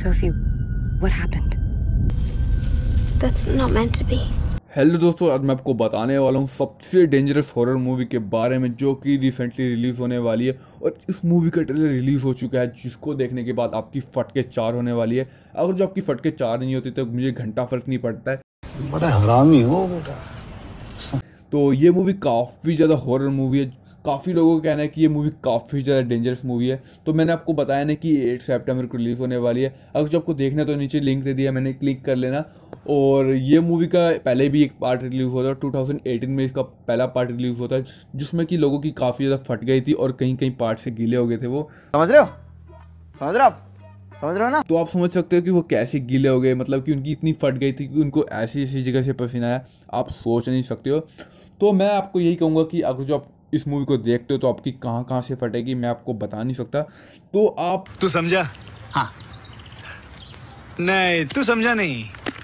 Sophie, what happened? That's not meant to be. Hello दोस्तों आज मैं आपको बताने वाला हूँ सबसे डेंजरस हॉरर मूवी के बारे में जो कि रिसेंटली रिलीज़ होने वाली है और इस मूवी का ट्रेलर रिलीज़ हो चुका है जिसको देखने के बाद आपकी फटके चार होने वाली है अगर जो आपकी फटके चार नहीं होती तो मुझे घंटा फर्क नहीं पड़ता है बड़ा हरामी हो बेटा तो ये मूवी काफ़ी ज़्यादा हॉरर मूवी है काफ़ी लोगों का कहना है कि ये मूवी काफ़ी ज़्यादा डेंजरस मूवी है तो मैंने आपको बताया ना कि एट सेप्टेम्बर को रिलीज़ होने वाली है अगर जो आपको देखना तो नीचे लिंक दे दिया मैंने क्लिक कर लेना और ये मूवी का पहले भी एक पार्ट रिलीज़ हुआ था 2018 में इसका पहला पार्ट रिलीज़ हुआ था जिसमें कि लोगों की काफ़ी ज़्यादा फट गई थी और कहीं कहीं पार्ट से गीले हो गए थे वो समझ रहे हो समझ रहे हो आप समझ रहे हो ना तो आप समझ सकते हो कि वो कैसे गीले हो गए मतलब कि उनकी इतनी फट गई थी कि उनको ऐसी ऐसी जगह से पसीना आया आप सोच नहीं सकते हो तो मैं आपको यही कहूँगा कि अगर जो आप इस मूवी को देखते हो तो आपकी कहाँ कहां से फटेगी मैं आपको बता नहीं सकता तो आप तू समझा हाँ नहीं तू समझा नहीं